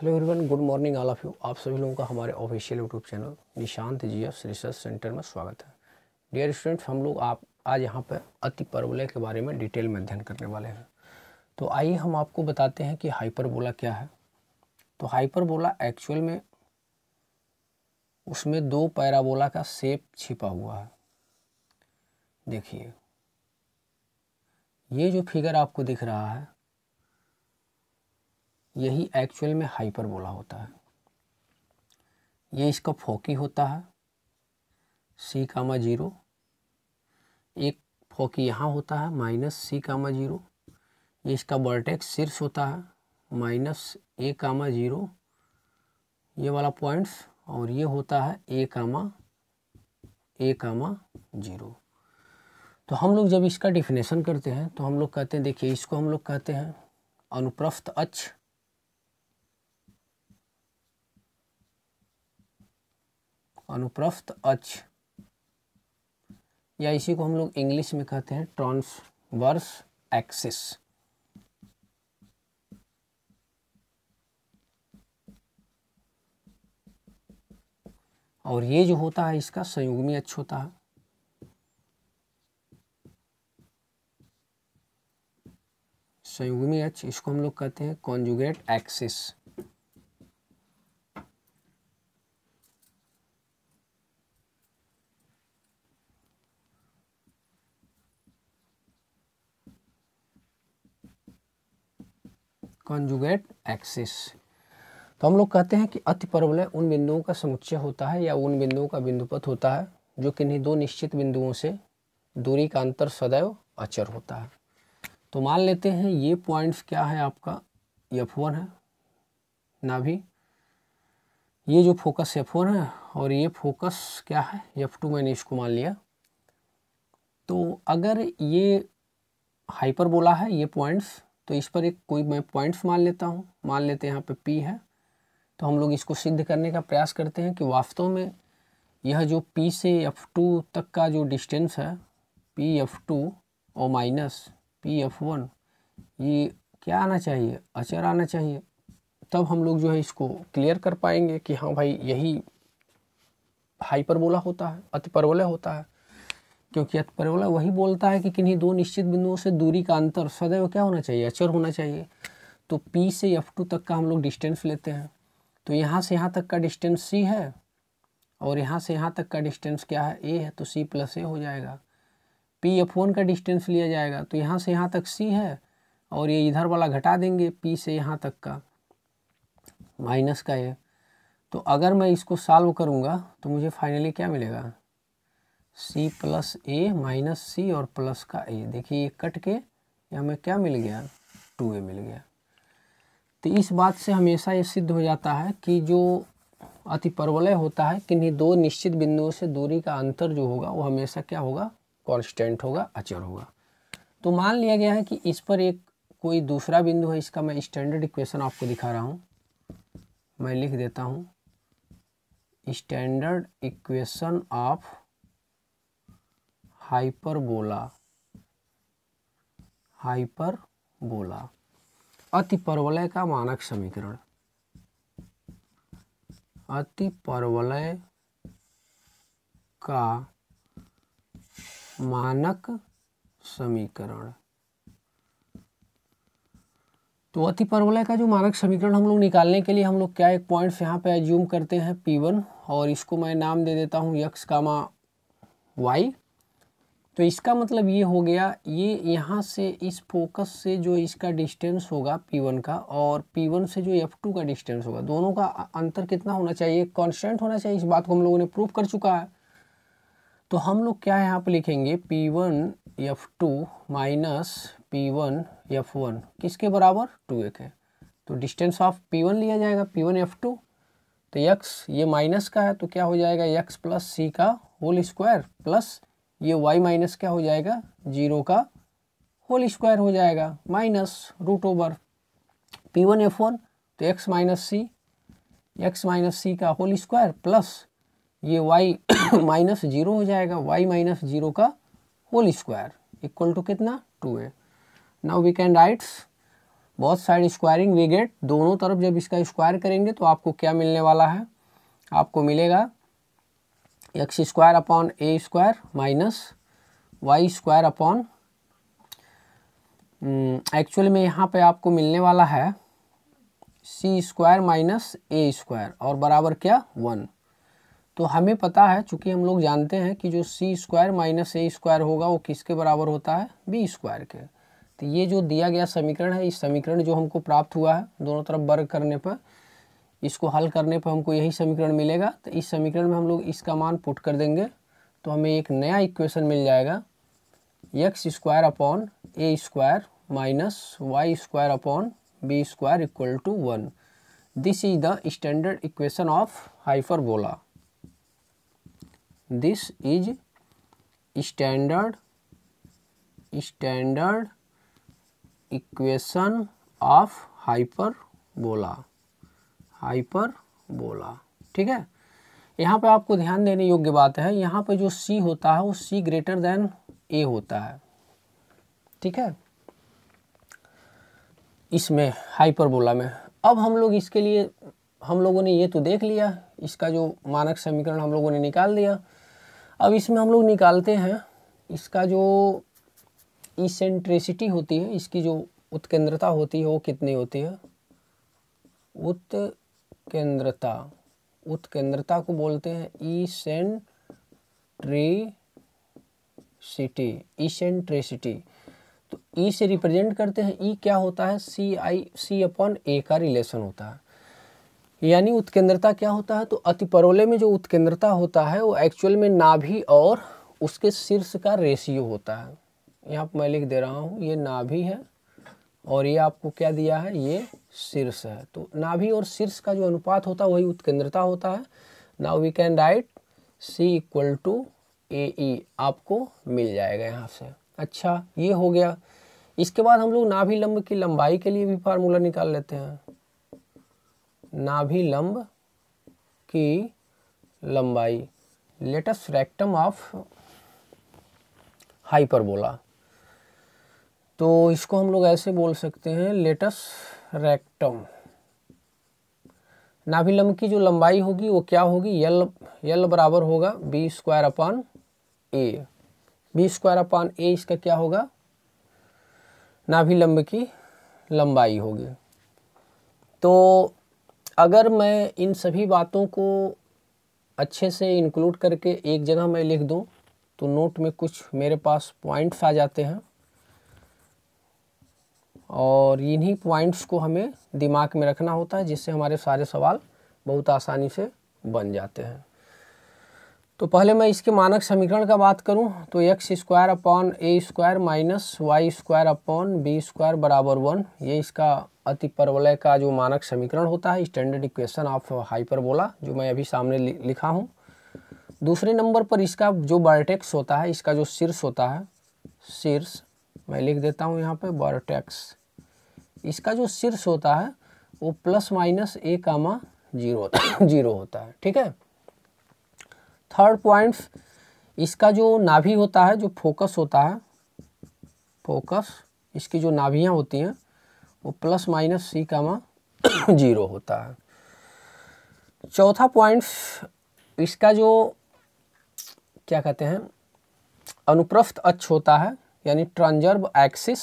hello everyone good morning all of you आप सभी लोगों का हमारे official YouTube channel Nishant G F research centre में स्वागत है डियर स्टूडेंट्स हम लोग आप आज यहाँ पर अति परवलय के बारे में डिटेल में अध्ययन करने वाले हैं तो आइए हम आपको बताते हैं कि हाइपरबोला क्या है तो हाइपरबोला एक्चुअल में उसमें दो पैराबोला का सेप छिपा हुआ है देखिए ये जो फिगर आपको दिख रहा है यही एक्चुअल में हाइपरबोला होता है ये इसका फोकी होता है सी कामा जीरो एक फोकी यहाँ होता है माइनस सी कामा जीरो ये इसका वर्टेक्स शीर्ष होता है माइनस ए कामा जीरो ये वाला पॉइंट्स और ये होता है ए कामा ए कामा जीरो तो हम लोग जब इसका डिफिनेशन करते हैं तो हम लोग कहते हैं देखिए इसको हम लोग कहते हैं अनुप्रस्थ अच्छ अनुप्रस्थ अक्ष या इसी को हम लोग इंग्लिश में कहते हैं ट्रांसवर्स एक्सिस और ये जो होता है इसका संयुग्मी अक्ष होता है संयुग्मी अक्ष इसको हम लोग कहते हैं कॉन्जुगेट एक्सिस कंजुगेट एक्सिस तो हम लोग कहते हैं कि अति परवलय उन बिंदुओं का समुच्चय होता है या उन बिंदुओं का बिंदुपथ होता है जो किन्हीं दो निश्चित बिंदुओं से दूरी का अंतर सदैव अचर होता है तो मान लेते हैं ये पॉइंट्स क्या है आपका एफ वन है ना भी ये जो फोकस एफ वन है और ये फोकस क्या है एफ टू मैंने इसको मान लिया तो अगर ये हाइपर बोला है ये पॉइंट्स तो इस पर एक कोई मैं पॉइंट्स मान लेता हूँ मान लेते हैं यहाँ पे पी है तो हम लोग इसको सिद्ध करने का प्रयास करते हैं कि वास्तव में यह जो पी से एफ टू तक का जो डिस्टेंस है पी एफ टू और माइनस पी एफ वन ये क्या आना चाहिए अचर आना चाहिए तब हम लोग जो है इसको क्लियर कर पाएंगे कि हाँ भाई यही हाइपरबोला होता है परवलय होता है क्योंकि वाला वही बोलता है कि किन्हीं दो निश्चित बिंदुओं से दूरी का अंतर सदैव क्या होना चाहिए अचर होना चाहिए तो P से एफ टू तक का हम लोग डिस्टेंस लेते हैं तो यहाँ से यहाँ तक का डिस्टेंस C है और यहाँ से यहाँ तक का डिस्टेंस क्या है ए है तो सी प्लस ए हो जाएगा पी एफ वन का डिस्टेंस लिया जाएगा तो यहाँ से यहाँ तक सी है और ये इधर वाला घटा देंगे पी से यहाँ तक का माइनस का ये तो अगर मैं इसको सॉल्व करूँगा तो मुझे फाइनली क्या मिलेगा सी प्लस ए माइनस सी और प्लस का ए देखिए ये कट के ये हमें क्या मिल गया टू ए मिल गया तो इस बात से हमेशा ये सिद्ध हो जाता है कि जो अति परवलय होता है किन्हीं दो निश्चित बिंदुओं से दूरी का अंतर जो होगा वो हमेशा क्या होगा कॉन्स्टेंट होगा अचर होगा तो मान लिया गया है कि इस पर एक कोई दूसरा बिंदु है इसका मैं स्टैंडर्ड इक्वेशन आपको दिखा रहा हूँ मैं लिख देता हूँ standard equation of hyperbola hyperbola अति परवलय का मानक समीकरण अति परवलय का मानक समीकरण तो अति परवलय का जो मानक समीकरण हम लोग निकालने के लिए हम लोग क्या एक पॉइंट यहां पे एज्यूम करते हैं P1 और इसको मैं नाम दे देता हूं यक्स कामा वाई तो इसका मतलब ये हो गया ये यहाँ से इस फोकस से जो इसका डिस्टेंस होगा P1 का और P1 से जो F2 का डिस्टेंस होगा दोनों का अंतर कितना होना चाहिए कॉन्स्टेंट होना चाहिए इस बात को हम लोगों ने प्रूव कर चुका है तो हम लोग क्या यहाँ पर लिखेंगे P1 one F two minus P one F one किसके बराबर टू ए तो डिस्टेंस ऑफ पी वन लिया जाएगा पी वन एफ टू तो यक्स ये माइनस का है तो क्या हो जाएगा यक्स प्लस सी का होल स्क्वायर प्लस ये वाई माइनस क्या हो जाएगा जीरो का होल स्क्वायर हो जाएगा minus root over P one F one तो x minus C x minus C का होल स्क्वायर प्लस ये वाई माइनस जीरो हो जाएगा वाई माइनस जीरो का होल स्क्वायर इक्वल टू कितना टू है नाउ वी कैन राइट्स बहुत side squaring we get दोनों तरफ जब इसका स्क्वायर करेंगे तो आपको क्या मिलने वाला है आपको मिलेगा x square upon A square minus y square upon actual में यहाँ पे आपको मिलने वाला है C square minus A square और बराबर क्या वन तो हमें पता है चूँकि हम लोग जानते हैं कि जो C square minus A square होगा वो किसके बराबर होता है बी स्क्वायर के तो ये जो दिया गया समीकरण है इस समीकरण जो हमको प्राप्त हुआ है दोनों तरफ वर्ग करने पर इसको हल करने पर हमको यही समीकरण मिलेगा तो इस समीकरण में हम लोग इसका मान पुट कर देंगे तो हमें एक नया इक्वेशन मिल जाएगा x square upon A square minus y square upon B square equal to one this is the standard equation of बोला this is standard standard equation of hyperbola hyperbola ठीक है यहाँ पे आपको ध्यान देने योग्य बात है यहाँ पे जो सी होता है वो सी ग्रेटर देन ए होता है ठीक है इसमें हाइपरबोला में अब हम लोग इसके लिए हम लोगों ने ये तो देख लिया इसका जो मानक समीकरण हम लोगों ने निकाल दिया अब इसमें हम लोग निकालते हैं इसका जो इसेंट्रिसिटी होती है इसकी जो उत्केंद्रता होती है वो कितनी होती है उत उत्केंद्रता उत्केंद्रता को बोलते हैं ईसेंट्रेसिटी सिटी तो ई से रिप्रेजेंट करते हैं ई क्या होता है सी आई सी अपॉन ए का रिलेशन होता है यानी उत्केंद्रता क्या होता है तो अति परोले में जो उत्केंद्रता होता है वो एक्चुअल में नाभि और उसके शीर्ष का रेशियो होता है यहाँ पर मैं लिख दे रहा हूँ ये नाभि है और ये आपको क्या दिया है ये शीर्ष है तो नाभि और शीर्ष का जो अनुपात होता है वही उत्केंद्रता होता है now we can write C equal to A आपको मिल जाएगा यहाँ से अच्छा ये हो गया इसके बाद हम लोग नाभि लंब की लंबाई के लिए भी फार्मूला निकाल लेते हैं नाभि लंब की लंबाई लेटेस्ट रेक्टम ऑफ हाइपरबोला तो इसको हम लोग ऐसे बोल सकते हैं लेटस रेक्टम नाभिलम की जो लंबाई होगी वो क्या होगी यल यल बराबर होगा B square upon A B square upon A इसका क्या होगा नाभिलंब की लंबाई होगी तो अगर मैं इन सभी बातों को अच्छे से इंक्लूड करके एक जगह मैं लिख दूं तो नोट में कुछ मेरे पास पॉइंट्स आ जाते हैं और इन्हीं पॉइंट्स को हमें दिमाग में रखना होता है जिससे हमारे सारे सवाल बहुत आसानी से बन जाते हैं तो पहले मैं इसके मानक समीकरण का बात करूं तो x square upon A square minus y square upon B square बराबर वन ये इसका अति परवलय का जो मानक समीकरण होता है स्टैंडर्ड इक्वेशन ऑफ हाइपरबोला जो मैं अभी सामने लि लिखा हूँ दूसरे नंबर पर इसका जो बायोटेक्स होता है इसका जो शीर्ष होता है शीर्ष मैं लिख देता हूँ यहाँ पे बॉर्टेक्स इसका जो शीर्ष होता है वो plus minus A comma zero होता है जीरो होता है ठीक है थर्ड पॉइंट इसका जो नाभि होता है जो फोकस होता है फोकस इसकी जो नाभियाँ होती हैं वो plus minus C comma zero होता है चौथा पॉइंट इसका जो क्या कहते हैं अनुप्रस्थ अक्ष होता है यानी ट्रांजर्ब एक्सिस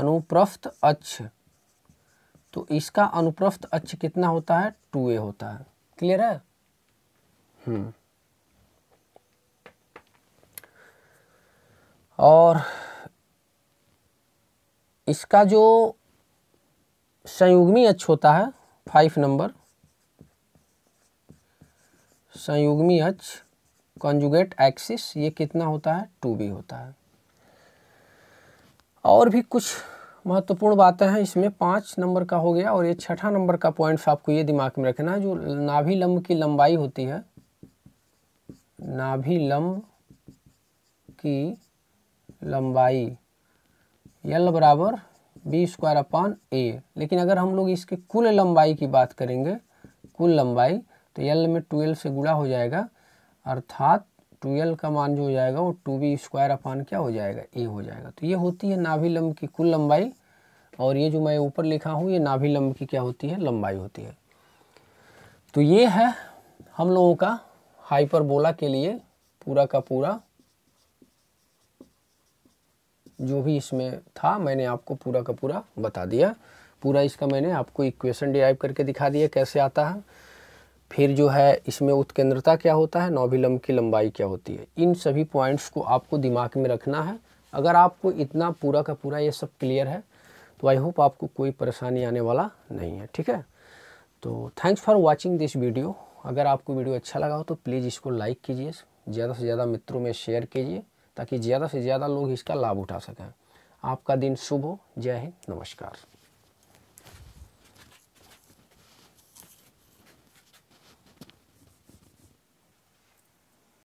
अनुप्रस्थ अक्ष तो इसका अनुप्रस्थ अक्ष कितना होता है टू ए होता है क्लियर है हम्म और इसका जो संयुग्मी अक्ष होता है फाइव नंबर संयुग्मी अक्ष कॉन्जुगेट एक्सिस ये कितना होता है टू बी होता है और भी कुछ महत्वपूर्ण बातें हैं इसमें पाँच नंबर का हो गया और ये छठा नंबर का पॉइंट्स आपको ये दिमाग में रखना है जो नाभिलंब की लंबाई होती है नाभिलंब लंब की लंबाई यल बराबर बी स्क्वायर अपॉन ए लेकिन अगर हम लोग इसके कुल लंबाई की बात करेंगे कुल लंबाई तो यल में ट्वेल्व से गुड़ा हो जाएगा अर्थात टूएल्व का मान जो हो जाएगा वो टू बी स्क्वायर अपान क्या हो जाएगा ए हो जाएगा तो ये होती है नाभि लंब की कुल लंबाई और ये जो मैं ऊपर लिखा हूँ ये नाभि लंब की क्या होती है लंबाई होती है तो ये है हम लोगों का हाइपरबोला के लिए पूरा का पूरा जो भी इसमें था मैंने आपको पूरा का पूरा बता दिया पूरा इसका मैंने आपको इक्वेशन डिराइव करके दिखा दिया कैसे आता है फिर जो है इसमें उत्केंद्रता क्या होता है नौभिलम्ब की लंबाई क्या होती है इन सभी पॉइंट्स को आपको दिमाग में रखना है अगर आपको इतना पूरा का पूरा ये सब क्लियर है तो आई होप आपको कोई परेशानी आने वाला नहीं है ठीक है तो thanks for watching this video अगर आपको वीडियो अच्छा लगा हो तो प्लीज़ इसको लाइक कीजिए ज़्यादा से ज़्यादा मित्रों में शेयर कीजिए ताकि ज़्यादा से ज़्यादा लोग इसका लाभ उठा सकें आपका दिन शुभ हो जय हिंद नमस्कार